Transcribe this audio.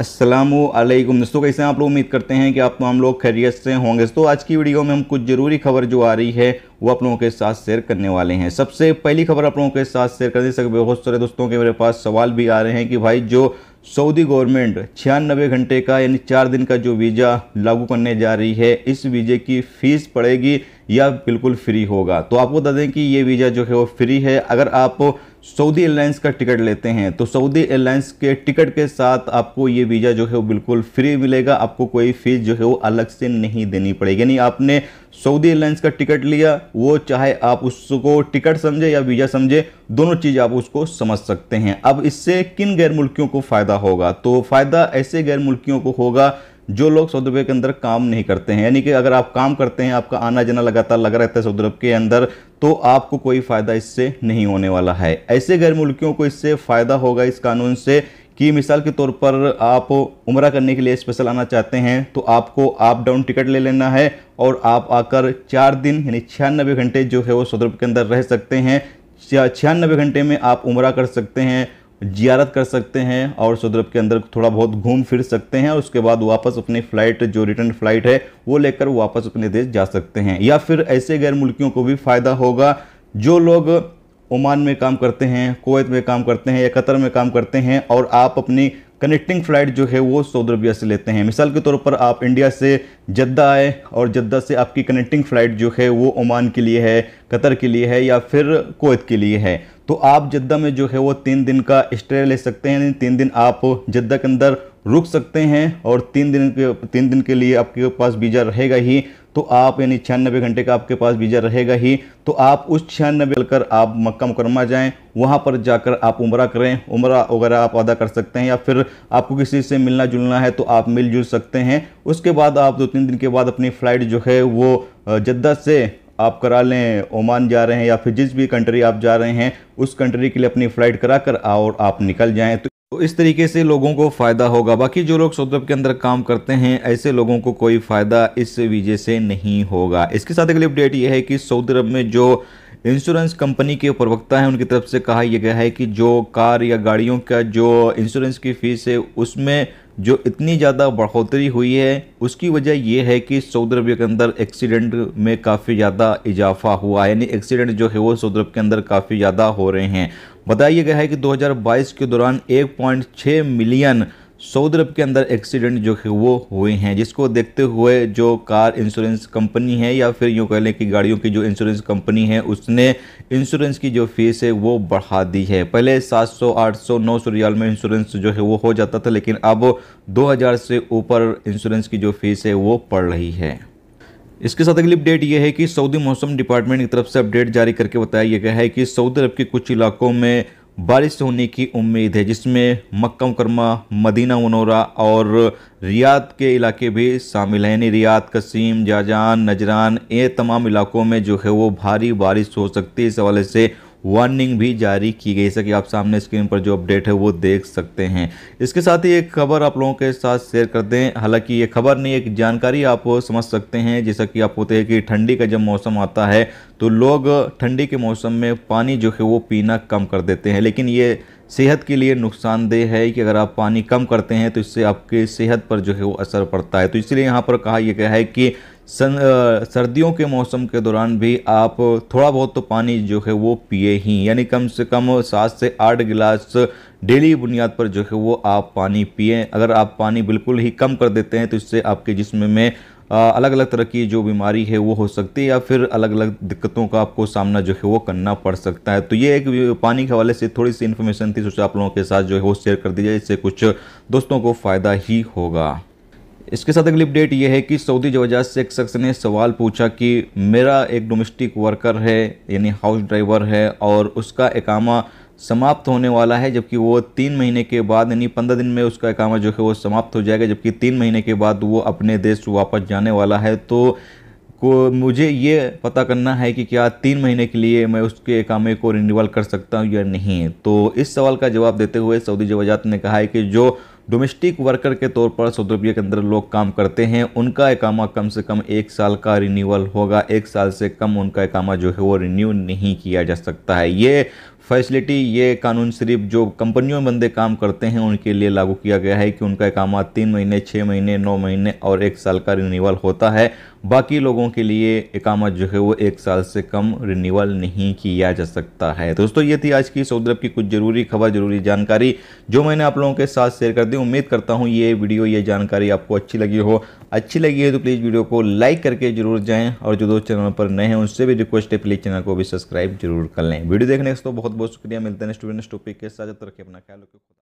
असलम दोस्तों कैसे आप लोग उम्मीद करते हैं कि आप हम लोग खैरियत से होंगे तो आज की वीडियो में हम कुछ ज़रूरी खबर जो आ रही है वो आप लोगों के साथ शेयर करने वाले हैं सबसे पहली खबर आप लोगों के साथ शेयर करने से बहुत सारे दोस्तों के मेरे पास सवाल भी आ रहे हैं कि भाई जो सऊदी गवर्नमेंट छियानबे घंटे का यानी चार दिन का जो वीज़ा लागू करने जा रही है इस वीज़े की फ़ीस पड़ेगी या बिल्कुल फ्री होगा तो आपको बता दें कि ये वीज़ा जो है वो फ्री है अगर आप सऊदी एयरलाइंस का टिकट लेते हैं तो सऊदी एयरलाइंस के टिकट के साथ आपको ये वीज़ा जो है वो बिल्कुल फ्री मिलेगा आपको कोई फ़ीस जो है वो अलग से नहीं देनी पड़ेगी यानी आपने सऊदी एयरलाइंस का टिकट लिया वो चाहे आप उसको टिकट समझे या वीज़ा समझे दोनों चीज़ आप उसको समझ सकते हैं अब इससे किन गैर मुल्कियों को फ़ायदा होगा तो फ़ायदा ऐसे गैर मुल्कियों को होगा जो लोग सऊदी अरब के अंदर काम नहीं करते हैं यानी कि अगर आप काम करते हैं आपका आना जाना लगातार लगा रहता है सऊदी अरब के अंदर तो आपको कोई फ़ायदा इससे नहीं होने वाला है ऐसे गैर मुल्कियों को इससे फ़ायदा होगा इस कानून से कि मिसाल के तौर पर आप उम्र करने के लिए स्पेशल आना चाहते हैं तो आपको आप डाउन टिकट ले लेना है और आप आकर चार दिन यानी छियानबे घंटे जो है वो अरब के अंदर रह सकते हैं छियानबे घंटे में आप उम्र कर सकते हैं जियारत कर सकते हैं और सऊदी अरब के अंदर थोड़ा बहुत घूम फिर सकते हैं और उसके बाद वापस अपनी फ़्लाइट जो रिटर्न फ़्लाइट है वो लेकर वापस अपने देश जा सकते हैं या फिर ऐसे गैर मुल्कियों को भी फ़ायदा होगा जो लोग ओमान में काम करते हैं कोवैत में काम करते हैं या कतर में काम करते हैं और आप अपनी कनेक्टिंग फ़्लाइट जो है वो सऊदी अरबिया से लेते हैं मिसाल के तौर पर आप इंडिया से जद्दा आए और जद्दा से आपकी कनेक्टिंग फ़्लाइट जो है वो ओमान के लिए है कतर के लिए है या फिर कोवैत के लिए है तो आप जद्दा में जो है वो तीन दिन का स्टे ले सकते हैं तीन दिन आप जद्दा के अंदर रुक सकते हैं और तीन दिन के तीन दिन के लिए आपके पास वीज़ा रहेगा ही तो आप यानी छियानबे घंटे का आपके पास वीज़ा रहेगा ही तो आप उस छियानबे कर आप मक्का मुकरमा जाएं वहाँ पर जाकर आप उम्र करें उम्र वगैरह आप अदा कर सकते हैं या फिर आपको किसी से मिलना जुलना है तो आप मिलजुल सकते हैं उसके बाद आप दो तीन दिन के बाद अपनी फ़्लाइट जो है वो जद्दा से आप करा लें ओमान जा रहे हैं या फिर जिस भी कंट्री आप जा रहे हैं उस कंट्री के लिए अपनी फ़्लाइट करा कर और आप निकल जाएं तो तो इस तरीके से लोगों को फ़ायदा होगा बाकी जो लोग सऊदी अरब के अंदर काम करते हैं ऐसे लोगों को कोई फ़ायदा इस वीजे से नहीं होगा इसके साथ अगली अपडेट यह है कि सऊदी अरब में जो इंश्योरेंस कंपनी के प्रवक्ता हैं उनकी तरफ से कहा यह गया है कि जो कार या गाड़ियों का जो इंश्योरेंस की फ़ीस है उसमें जो इतनी ज़्यादा बढ़ोतरी हुई है उसकी वजह यह है कि सऊदी अरब के अंदर एक्सीडेंट में काफ़ी ज़्यादा इजाफा हुआ है यानी एक्सीडेंट जो है वो सऊदी अरब के अंदर काफ़ी ज़्यादा हो रहे हैं बताया गया है कि 2022 के दौरान 1.6 मिलियन सऊदी अरब के अंदर एक्सीडेंट जो है वो हुए हैं जिसको देखते हुए जो कार इंश्योरेंस कंपनी है या फिर यूँ कह लें कि गाड़ियों की जो इंश्योरेंस कंपनी है उसने इंश्योरेंस की जो फ़ीस है वो बढ़ा दी है पहले 700, 800, 900 रियाल में इंश्योरेंस जो है वो हो जाता था लेकिन अब 2000 से ऊपर इंश्योरेंस की जो फ़ीस है वो पड़ रही है इसके साथ अगली अपडेट ये है कि सऊदी मौसम डिपार्टमेंट की तरफ से अपडेट जारी करके बताया गया है कि सऊदी अरब के कुछ इलाकों में बारिश होने की उम्मीद है जिसमें मक्का मुकरमा मदीना मनोरा और रियाद के इलाके भी शामिल हैं यानी रियाद कसीम जाजान नजरान ये तमाम इलाकों में जो है वो भारी बारिश हो सकती है इस हवाले से वार्निंग भी जारी की गई जैसा कि आप सामने स्क्रीन पर जो अपडेट है वो देख सकते हैं इसके साथ ही एक खबर आप लोगों के साथ शेयर करते हैं हालांकि ये खबर नहीं एक जानकारी आप समझ सकते हैं जैसा कि आप होते हैं कि ठंडी का जब मौसम आता है तो लोग ठंडी के मौसम में पानी जो है वो पीना कम कर देते हैं लेकिन ये सेहत के लिए नुकसानदेह है कि अगर आप पानी कम करते हैं तो इससे आपके सेहत पर जो है वो असर पड़ता है तो इसलिए यहाँ पर कहा यह गया है कि सन सर्दियों के मौसम के दौरान भी आप थोड़ा बहुत तो पानी जो है वो पिए ही यानी कम से कम सात से आठ गिलास डेली बुनियाद पर जो है वो आप पानी पिए अगर आप पानी बिल्कुल ही कम कर देते हैं तो इससे आपके जिसम में अलग अलग तरह की जो बीमारी है वो हो सकती है या फिर अलग अलग दिक्कतों का आपको सामना जो है वो करना पड़ सकता है तो ये एक पानी के हवाले से थोड़ी सी इन्फॉर्मेशन थी सोचा आप लोगों के साथ जो है वो शेयर कर दीजिए इससे कुछ दोस्तों को फ़ायदा ही होगा इसके साथ अगली अपडेट ये है कि सऊदी जवाजा से एक शख्स ने सवाल पूछा कि मेरा एक डोमेस्टिक वर्कर है यानी हाउस ड्राइवर है और उसका एकामा समाप्त होने वाला है जबकि वो तीन महीने के बाद यानी पंद्रह दिन में उसका एकामा जो है वो समाप्त हो जाएगा जबकि तीन महीने के बाद वो अपने देश वापस जाने वाला है तो को मुझे ये पता करना है कि क्या तीन महीने के लिए मैं उसके एकामे को रिन्यूअल कर सकता हूँ या नहीं तो इस सवाल का जवाब देते हुए सऊदी जवाजात ने कहा है कि जो डोमेस्टिक वर्कर के तौर पर सऊदी अरबिया के अंदर लोग काम करते हैं उनका एकामा कम से कम एक साल का रिन्यूअल होगा एक साल से कम उनका एकामा जो है वो रिन्यू नहीं किया जा सकता है ये फैसिलिटी ये कानून सिर्फ जो कंपनियों में बंदे काम करते हैं उनके लिए लागू किया गया है कि उनका इकामा तीन महीने छः महीने नौ महीने और एक साल का रिन्यूअल होता है बाकी लोगों के लिए इकामा जो है वो एक साल से कम रिन्यूअल नहीं किया जा सकता है दोस्तों ये थी आज की सऊदी अरब की कुछ ज़रूरी खबर ज़रूरी जानकारी जो मैंने आप लोगों के साथ शेयर कर दी उम्मीद करता हूँ ये वीडियो ये जानकारी आपको अच्छी लगी हो अच्छी लगी है तो प्लीज़ वीडियो को लाइक करके जरूर जाएं और जो दोस्त चैनल पर नए हैं उनसे भी रिक्वेस्ट है प्लीज़ चैनल को भी सब्सक्राइब जरूर कर लें वीडियो देखने का तो बहुत बहुत शुक्रिया मिलते हैं स्टूडेंट्स टॉपिक के साथ रखें अपना ख्याल रखें